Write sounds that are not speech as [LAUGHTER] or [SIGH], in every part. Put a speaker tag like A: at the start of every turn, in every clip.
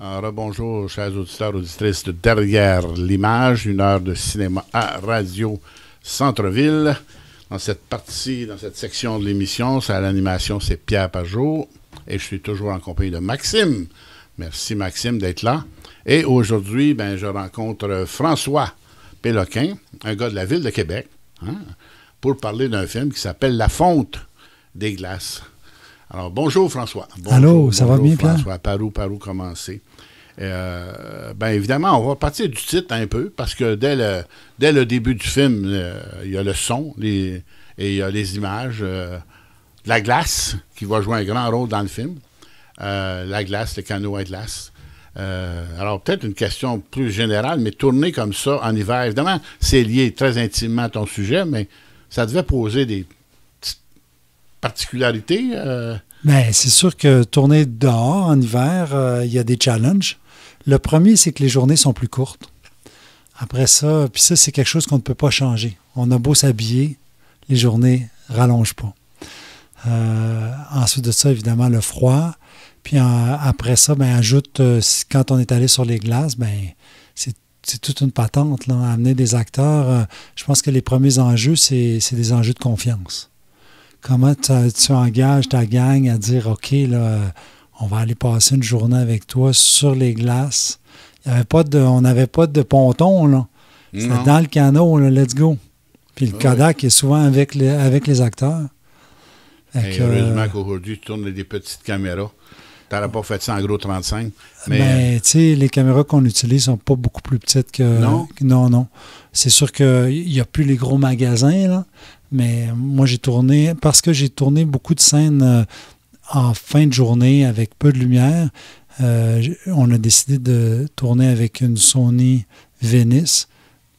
A: Rebonjour, chers auditeurs, auditrices de Derrière l'image, une heure de cinéma à Radio Centre-Ville. Dans cette partie, dans cette section de l'émission, c'est à l'animation, c'est Pierre Pajot. Et je suis toujours en compagnie de Maxime. Merci, Maxime, d'être là. Et aujourd'hui, ben, je rencontre François Péloquin, un gars de la ville de Québec, hein, pour parler d'un film qui s'appelle La fonte des glaces. Alors, bonjour François. Bonjour, Allô, ça va bien, François. Par où, par où commencer? Euh, bien évidemment, on va partir du titre un peu, parce que dès le, dès le début du film, euh, il y a le son et il y a les images. Euh, la glace, qui va jouer un grand rôle dans le film. la glace, le canot à glace. alors, peut-être une question plus générale, mais tourner comme ça en hiver, évidemment, c'est lié très intimement à ton sujet, mais ça devait poser des, particularités? Euh?
B: Ben, c'est sûr que tourner dehors en hiver, euh, il y a des challenges. Le premier, c'est que les journées sont plus courtes. Après ça, puis ça, c'est quelque chose qu'on ne peut pas changer. On a beau s'habiller, les journées rallongent pas. Euh, ensuite de ça, évidemment, le froid. Puis après ça, ben, ajoute, quand on est allé sur les glaces, ben, c'est toute une patente, là, amener des acteurs. je pense que les premiers enjeux, c'est des enjeux de confiance. Comment tu, engages ta gang à dire, OK, là, on va aller passer une journée avec toi sur les glaces? y avait pas on n'avait pas de ponton, là. C'était dans le canot, là, let's go. Puis le ah Kodak est souvent avec les, avec les acteurs. heureusement euh,
A: qu'aujourd'hui, tu tournes des petites caméras. Tu n'aurais pas fait ça en gros 35. Mais, ben,
B: tu sais, les caméras qu'on utilise sont pas beaucoup plus petites que. Non. Non, non. C'est sûr qu'il n'y a plus les gros magasins, là, mais moi, j'ai tourné, parce que j'ai tourné beaucoup de scènes euh, en fin de journée avec peu de lumière, euh, on a décidé de tourner avec une Sony Venice.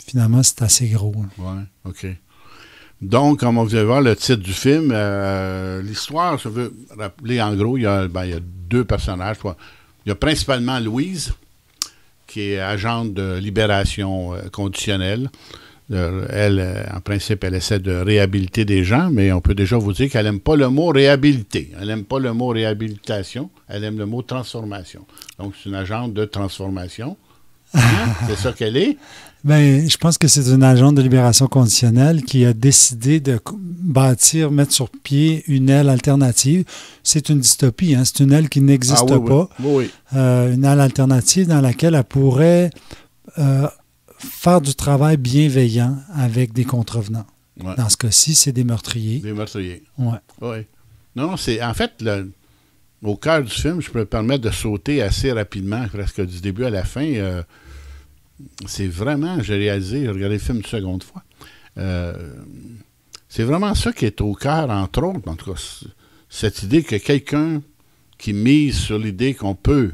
B: Finalement, c'est assez
A: gros. Hein. Oui, OK. Donc, comme vous allez voir, le titre du film, euh, l'histoire, je veux rappeler, en gros, il y a, ben, deux personnages. Il y a principalement Louise, qui est agente de libération conditionnelle. Euh, elle, euh, en principe, elle essaie de réhabiliter des gens, mais on peut déjà vous dire qu'elle n'aime pas le mot réhabiliter. Elle n'aime pas le mot réhabilitation, elle aime le mot transformation. Donc, c'est une agente de transformation. Hein? [LAUGHS] c'est ça qu'elle est.
B: Bien, je pense que c'est une agente de libération conditionnelle qui a décidé de bâtir, mettre sur pied une aile alternative. C'est une dystopie, hein? c'est une aile qui n'existe ah pas. Euh, une aile alternative dans laquelle elle pourrait faire du travail bienveillant avec des contrevenants. Dans ce cas-ci, c'est des meurtriers.
A: Des meurtriers. Oui. Ouais. Non, c'est en fait au cœur du film, je peux me permettre de sauter assez rapidement, presque du début à la fin. Euh, c'est vraiment, j'ai réalisé, j'ai regardé le film une seconde fois. Euh, c'est vraiment ça qui est au cœur, entre autres, en tout cas, cette idée que quelqu'un qui mise sur l'idée qu'on peut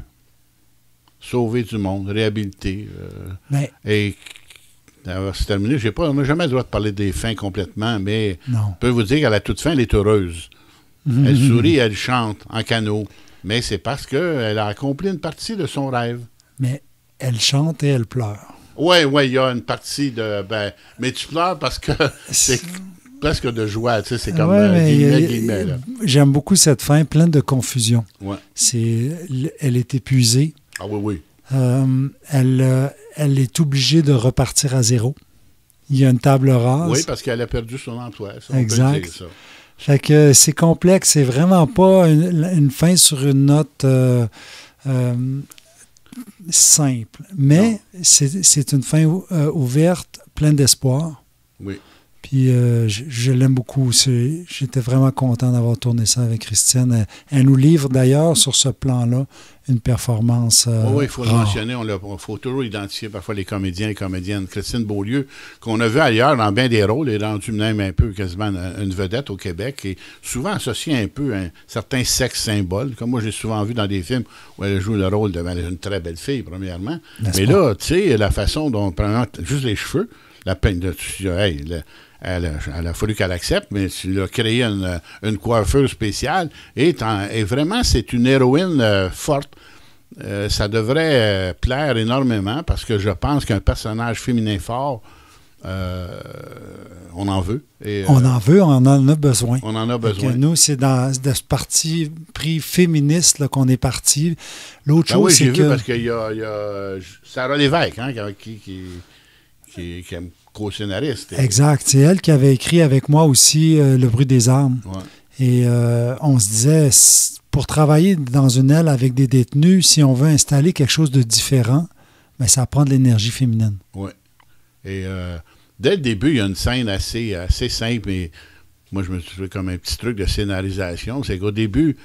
A: sauver du monde, réhabiliter. Euh, et c'est terminé. J'ai pas, on n'a jamais le droit de parler des fins complètement, mais on peut vous dire qu'à la toute fin, elle est heureuse.
B: Mmh, elle mmh, mmh. sourit,
A: elle chante en canot. Mais c'est parce qu'elle a accompli une partie de son rêve.
B: Mais elle chante et elle pleure.
A: Oui, oui, il y a une partie de. Ben, mais tu pleures parce que [LAUGHS] c'est presque de joie. c'est comme euh, guillemets, guillemets
B: J'aime beaucoup cette fin, pleine de confusion. Ouais. C'est, elle est épuisée. Ah oui, oui. Euh, elle, euh, elle est obligée de repartir à zéro. Il y a une table rase. Oui, parce qu'elle a perdu son emploi. exact. Ça. que c'est complexe. C'est vraiment pas une, fin sur une note euh, simple. Mais c'est une fin ouverte, pleine d'espoir. Oui. Puis euh, je, l'aime beaucoup. J'étais vraiment content d'avoir tourné ça avec Christine. Elle, nous livre d'ailleurs sur ce plan-là une performance. Euh, oui, il faut le mentionner,
A: on, faut toujours identifier parfois les comédiens et comédiennes. Christine Beaulieu, qu'on a vu ailleurs dans bien des rôles, est rendue même un peu quasiment une vedette au Québec et souvent associée un peu à un certain sexe symbole, comme moi j'ai souvent vu dans des films où elle joue le rôle d'une ben, une très belle fille, premièrement. Mais là, tu sais, la façon dont, premièrement, juste les cheveux, la peine de. elle a, fallu qu'elle accepte, mais tu as créé une, une coiffure spéciale. Et, et vraiment, c'est une héroïne euh, forte. Euh, ça devrait euh, plaire énormément parce que je pense qu'un personnage féminin fort, on en veut. on en
B: veut, on en a besoin. On en a besoin. nous, c'est dans de ce parti pris féministe qu'on est parti. L'autre ben chose, c'est que... parce
A: qu'il y, Sarah Lévesque hein, qui, qui qui, est co-scénariste. Exact.
B: C'est elle qui avait écrit avec moi aussi euh, Le bruit des armes. Et euh, on se disait, pour travailler dans une aile avec des détenus, si on veut installer quelque chose de différent, ben, ça prend de l'énergie féminine.
A: Oui. Et euh, dès le début, il y a une scène assez, assez simple, mais moi, je me suis fait comme un petit truc de scénarisation. C'est qu'au début,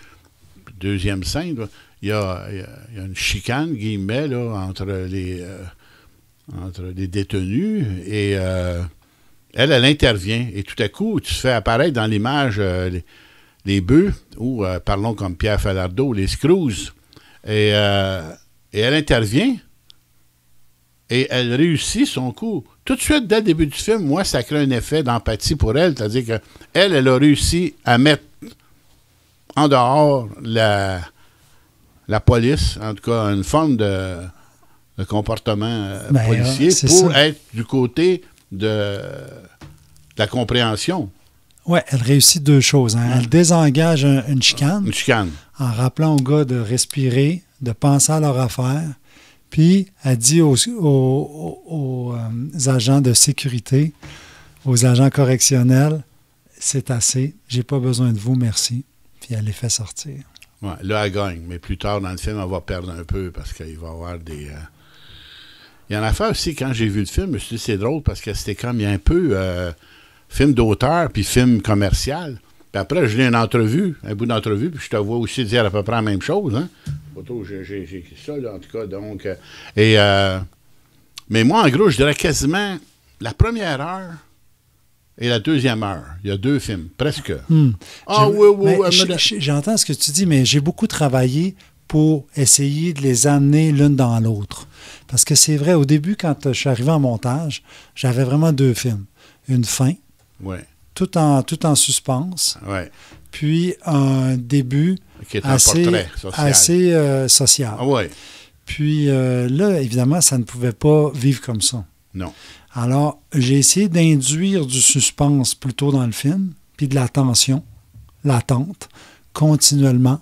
A: deuxième scène, il y, a, une chicane, guillemets, là, entre les entre les détenus et euh, elle, elle intervient. Et tout à coup, tu fais apparaître dans l'image euh, les, bœufs, ou euh, parlons comme Pierre Falardeau, les screws. Et, elle intervient et elle réussit son coup. Tout de suite, dès le début du film, moi, ça crée un effet d'empathie pour elle. C'est-à-dire qu'elle, elle a réussi à mettre en dehors la, la police, en tout cas une forme de le comportement euh, ben, policier pour être du côté de, la compréhension.
B: Oui, elle réussit deux choses. Hein. Elle désengage une chicane. En rappelant aux gars de respirer, de penser à leur affaire. Puis, elle dit aux, euh, agents de sécurité, aux agents correctionnels, c'est assez, j'ai pas besoin de vous, merci. Puis elle les fait sortir.
A: Ouais, là, elle gagne, mais plus tard dans le film, elle va perdre un peu parce qu'il va y avoir des, euh, il y en a fait aussi, quand j'ai vu le film, je me suis dit, c'est drôle parce que c'était comme, il y a un peu euh, film d'auteur puis film commercial. Puis après, je lis une entrevue, un bout d'entrevue, puis je te vois aussi dire à peu près la même chose. Hein? J'ai écrit ça, là, en tout cas. Donc, euh, et, euh, mais moi, en gros, je dirais quasiment la première heure et la deuxième heure. Il y a deux films, presque. Hmm. Ah oui, oui, oui.
B: J'entends ce que tu dis, mais j'ai beaucoup travaillé pour essayer de les amener l'une dans l'autre. Parce que c'est vrai, au début, quand je suis arrivé en montage, j'avais vraiment deux films. Une fin, tout, en, tout en suspense, puis un début Qui est assez, social. assez euh, ah Puis euh, là, évidemment, ça ne pouvait pas vivre comme ça. Non. Alors, j'ai essayé d'induire du suspense plutôt dans le film, puis de la tension, l'attente, continuellement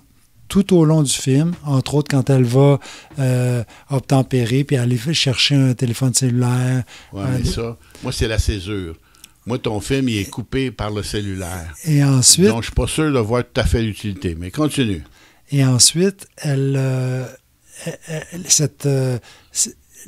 B: tout au long du film, entre autres quand elle va euh, obtempérer puis aller chercher un téléphone cellulaire. Oui, euh, ça,
A: moi, c'est la césure. Moi, ton film, il est coupé par le cellulaire.
B: Et ensuite. Donc,
A: je suis pas sûr de voir tout à fait l'utilité, mais continue.
B: Et ensuite, elle. Euh, elle cette, euh,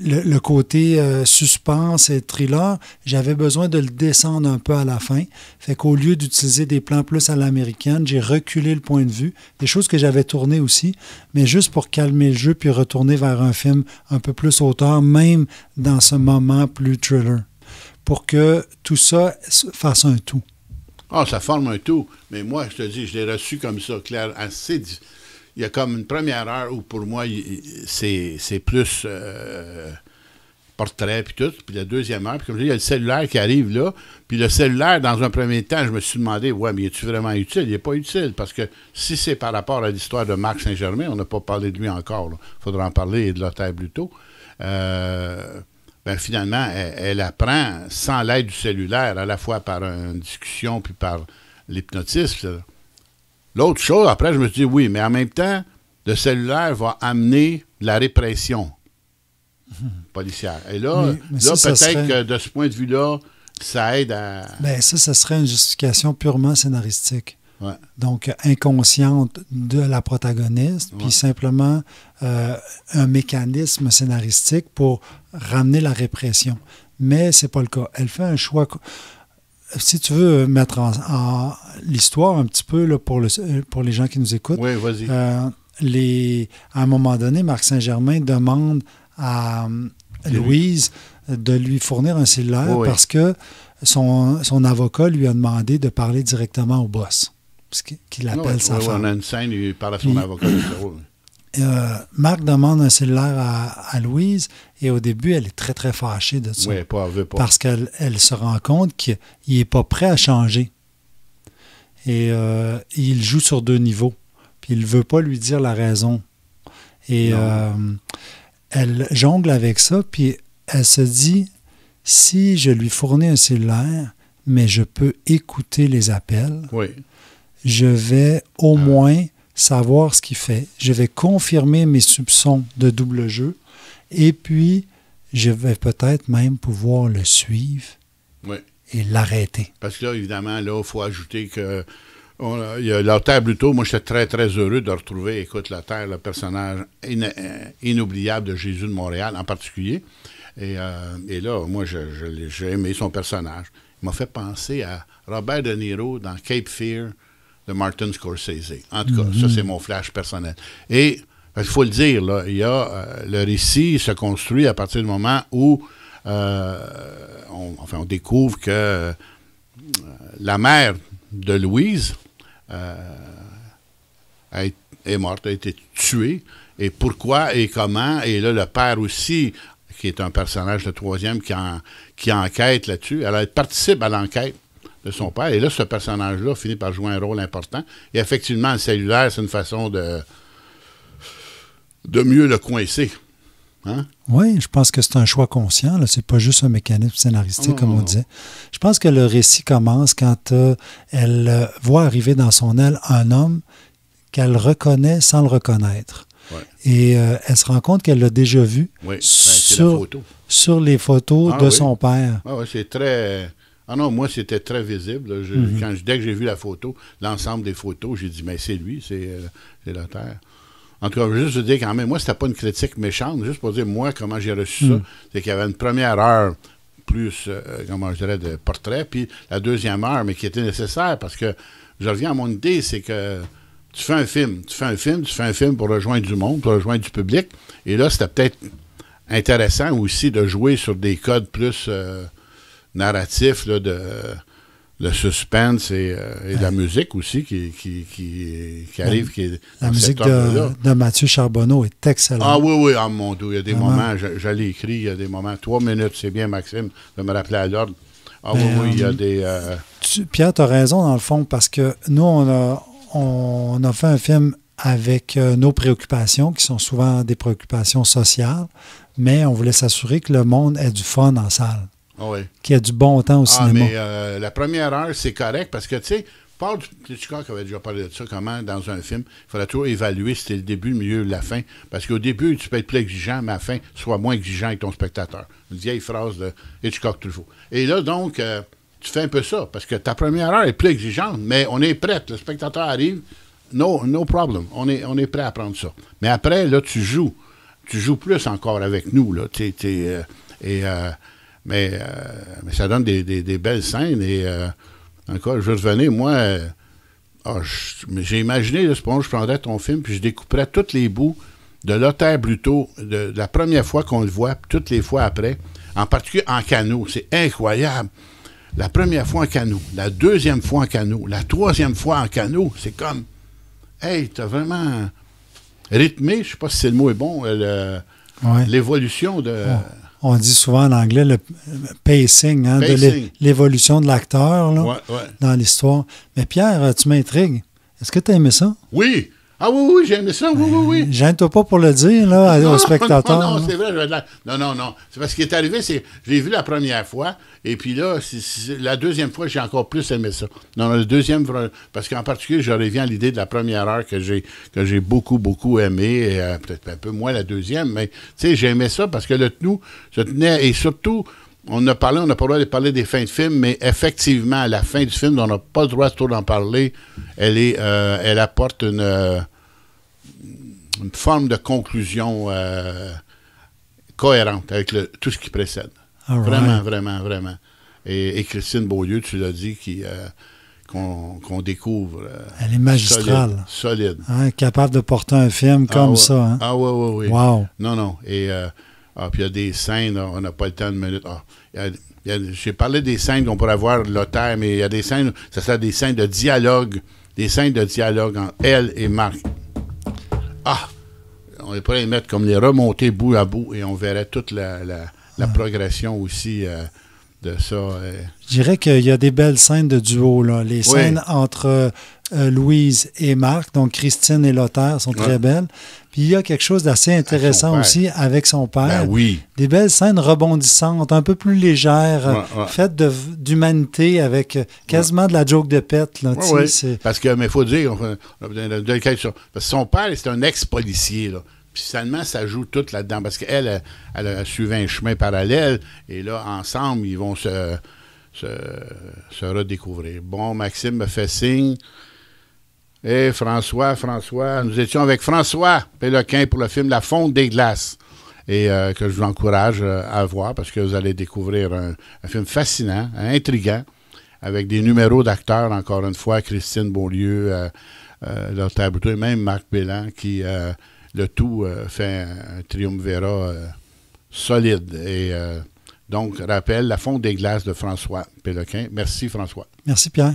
B: le, côté euh, suspense et thriller, j'avais besoin de le descendre un peu à la fin. Fait qu'au lieu d'utiliser des plans plus à l'américaine, j'ai reculé le point de vue, des choses que j'avais tournées aussi, mais juste pour calmer le jeu puis retourner vers un film un peu plus auteur, même dans ce moment plus thriller, pour que tout ça fasse un tout.
A: Ah, ça forme un tout, mais moi, je te dis, je l'ai reçu comme ça, clair, assez il y a comme une première heure où pour moi, c'est plus euh, portrait, puis tout. Puis la deuxième heure, puis comme je dis, il y a le cellulaire qui arrive là. Puis le cellulaire, dans un premier temps, je me suis demandé, ouais, mais est-tu vraiment utile? Il n'est pas utile, parce que si c'est par rapport à l'histoire de Marc Saint-Germain, on n'a pas parlé de lui encore. Il faudra en parler de l'hôtel plus tôt. finalement, elle, elle, apprend sans l'aide du cellulaire, à la fois par une discussion puis par l'hypnotisme. L'autre chose, après, je me suis dit, oui, mais en même temps, le cellulaire va amener la répression hmm. policière. Et là, peut-être que de ce point de vue-là, ça aide à. Ben,
B: ça, ça serait une justification purement scénaristique. Donc, inconsciente de la protagoniste, puis simplement euh, un mécanisme scénaristique pour ramener la répression. Mais c'est pas le cas. Elle fait un choix si tu veux mettre en, l'histoire un petit peu là, pour, le, pour les gens qui nous écoutent. Euh, les, à un moment donné, Marc Saint-Germain demande à euh, Louise de lui fournir un cellulaire parce que son, son, avocat lui a demandé de parler directement au boss, ce qu'il ah appelle sa on a
A: une scène, il parle à son
B: euh, Marc demande un cellulaire à, Louise et au début, elle est très, très fâchée de ça. Oui,
A: pas, pas. Parce
B: qu'elle elle se rend compte qu'il n'est pas prêt à changer. Et euh, il joue sur deux niveaux. Puis il ne veut pas lui dire la raison. Et euh, elle jongle avec ça, puis elle se dit, si je lui fournis un cellulaire, mais je peux écouter les appels, oui. je vais au ah. moins savoir ce qu'il fait. Je vais confirmer mes soupçons de double jeu et puis je vais peut-être même pouvoir le suivre
A: et l'arrêter. Parce que là, évidemment, là, il faut ajouter que Il y a la Terre plutôt, moi j'étais très très heureux de retrouver, écoute, la Terre, le personnage euh, inoubliable de Jésus de Montréal en particulier. Et, euh, là, moi, j'ai je, aimé son personnage. Il m'a fait penser à Robert De Niro dans Cape Fear, de Martin Scorsese. En tout cas, ça, mhm. c'est mon flash personnel. Et il faut le dire, là, il y a, euh, le récit se construit à partir du moment où euh, on, découvre que euh, la mère de Louise est morte, a été tuée. Et pourquoi et comment? Et là, le père aussi, qui est un personnage de troisième qui, qui enquête là-dessus, elle participe à l'enquête son père. Et là, ce personnage-là finit par jouer un rôle important. Et effectivement, le cellulaire, c'est une façon de, de mieux le coincer. Hein?
B: Oui, je pense que c'est un choix conscient. Ce n'est pas juste un mécanisme scénaristique, comme on disait. Je pense que le récit commence quand euh, elle euh, voit arriver dans son aile un homme qu'elle reconnaît sans le reconnaître. Et euh, elle se rend compte qu'elle l'a déjà vu ben, sur, les photos ah de son père.
A: Ah oui, c'est très. Ah non, moi, c'était très visible. Mhm. Je, dès que j'ai vu la photo, l'ensemble des photos, j'ai dit, mais ben, c'est lui, euh, c'est la Terre. En tout cas, juste vous dire quand même, moi, c'était pas une critique méchante, juste pour dire, moi, comment j'ai reçu ça, mhm. c'est qu'il y avait une première heure plus, euh, comment je dirais, de portrait, puis la deuxième heure, mais qui était nécessaire, parce que je reviens à mon idée, c'est que tu fais un film, tu fais un film, tu fais un film pour rejoindre du monde, pour rejoindre du public, et là, c'était peut-être intéressant aussi de jouer sur des codes plus... Euh, narratif de le suspense et, euh, la musique aussi qui, arrive. Qui la musique de,
B: de, Mathieu Charbonneau est excellente. Ah
A: oui, oui, ah, mon Dieu, il y a des moments, j'allais écrire, il y a des moments, trois minutes, c'est bien Maxime de me rappeler à l'ordre. Ah oui, ben, oui, il y a euh, des... Euh,
B: Pierre, tu as raison dans le fond, parce que nous, on a, on a fait un film avec nos préoccupations, qui sont souvent des préoccupations sociales, mais on voulait s'assurer que le monde ait du fun en salle. Ah qui qu'il a du bon temps au ah, Mais
A: euh, la première heure, c'est correct parce que, tu sais, Paul Hitchcock avait déjà parlé de ça, comment dans un film, il faudrait toujours évaluer si c'était le début, le milieu la fin. Parce qu'au début, tu peux être plus exigeant, mais à la fin, sois moins exigeant avec ton spectateur. Une vieille phrase de Hitchcock toujours. Et là, donc, euh, tu fais un peu ça, parce que ta première heure est plus exigeante, mais on est prêt. Le spectateur arrive, no, no problem. On est, on est prêt à prendre ça. Mais après, là, tu joues. Tu joues plus encore avec nous. Là. t'es... Euh, et. Euh, mais, ça donne des, belles scènes. Et euh, encore, je revenais, moi, euh, ah, j'ai imaginé, ce moment, je prendrais ton film, puis je découperais tous les bouts de l'hôtel plutôt de, la première fois qu'on le voit, toutes les fois après, en particulier en canot. C'est incroyable. La première fois en canot, la deuxième fois en canot, la troisième fois en canot, c'est comme, hey, t'as vraiment rythmé, je sais pas si c'est le mot est bon, l'évolution de
B: on dit souvent en anglais le pacing, hein, de l'évolution de l'acteur dans l'histoire. Mais Pierre, tu m'intrigues. Est-ce que tu as aimé ça?
A: Oui, ah oui, oui, j'ai ça, oui, oui, oui. Ben,
B: gêne-toi pas pour le dire, là, [LAUGHS] non, aux spectateurs. Non, non,
A: c'est vrai. Non, non, non. C'est parce qu'il ce qui est arrivé, c'est je l'ai vu la première fois, et puis là, la deuxième fois, j'ai encore plus aimé ça. Non, la deuxième, parce qu'en particulier, je reviens à l'idée de la première heure que j'ai que j'ai beaucoup, beaucoup aimé, et euh, peut-être un peu moins la deuxième, mais tu sais, j'aimais ça parce que le tenu se tenait, et surtout, on a parlé, on n'a pas le droit de parler des fins de film, mais effectivement, à la fin du film, on n'a pas le droit trop d'en parler. Elle, est, euh, elle apporte une, euh, une, forme de conclusion euh, cohérente avec tout ce qui précède. Vraiment, vraiment, vraiment. Et, Christine Beaulieu, tu l'as dit, qui. qu'on découvre. Elle est magistrale. Solide.
B: Hein, capable de porter un film ah comme ça. Hein. Ah oui, oui, oui. Wow.
A: Non, non. Et ah, puis il y a des scènes, on n'a pas le temps de minute. Ah, j'ai parlé des scènes qu'on pourrait voir l'auteur, mais il y a des scènes, ça serait des scènes de dialogue, des scènes de dialogue entre elle et Marc. Ah! On pourrait les mettre comme les remonter bout à bout et on verrait toute la, ah. progression aussi. Euh, ça. Euh. Je
B: dirais qu'il y a des belles scènes de duo. Là. Les scènes entre euh, Louise et Marc, donc Christine et Lothaire, sont très belles. Puis il y a quelque chose d'assez intéressant aussi avec son père. Ben oui. Des belles scènes rebondissantes, un peu plus légères, faites d'humanité avec euh, quasiment de la joke de pète. Là, Parce
A: que, mais il faut dire, son père, c'est un ex-policier. Puis seulement, ça joue tout là-dedans parce qu'elle elle, a suivi un chemin parallèle et là, ensemble, ils vont se, se, redécouvrir. Bon, Maxime me fait signe. Et eh, François, François, nous étions avec François Péloquin pour le film La fonte des glaces. Et euh, que je vous encourage euh, à voir parce que vous allez découvrir un, film fascinant, intriguant, avec des numéros d'acteurs, encore une fois, Christine Beaulieu, euh, euh et même Marc Bélan qui euh, le tout euh, fait un, triumvirat euh, solide. Et euh, donc, rappel, la fonte des glaces de François Péloquin. Merci François.
B: Merci Pierre.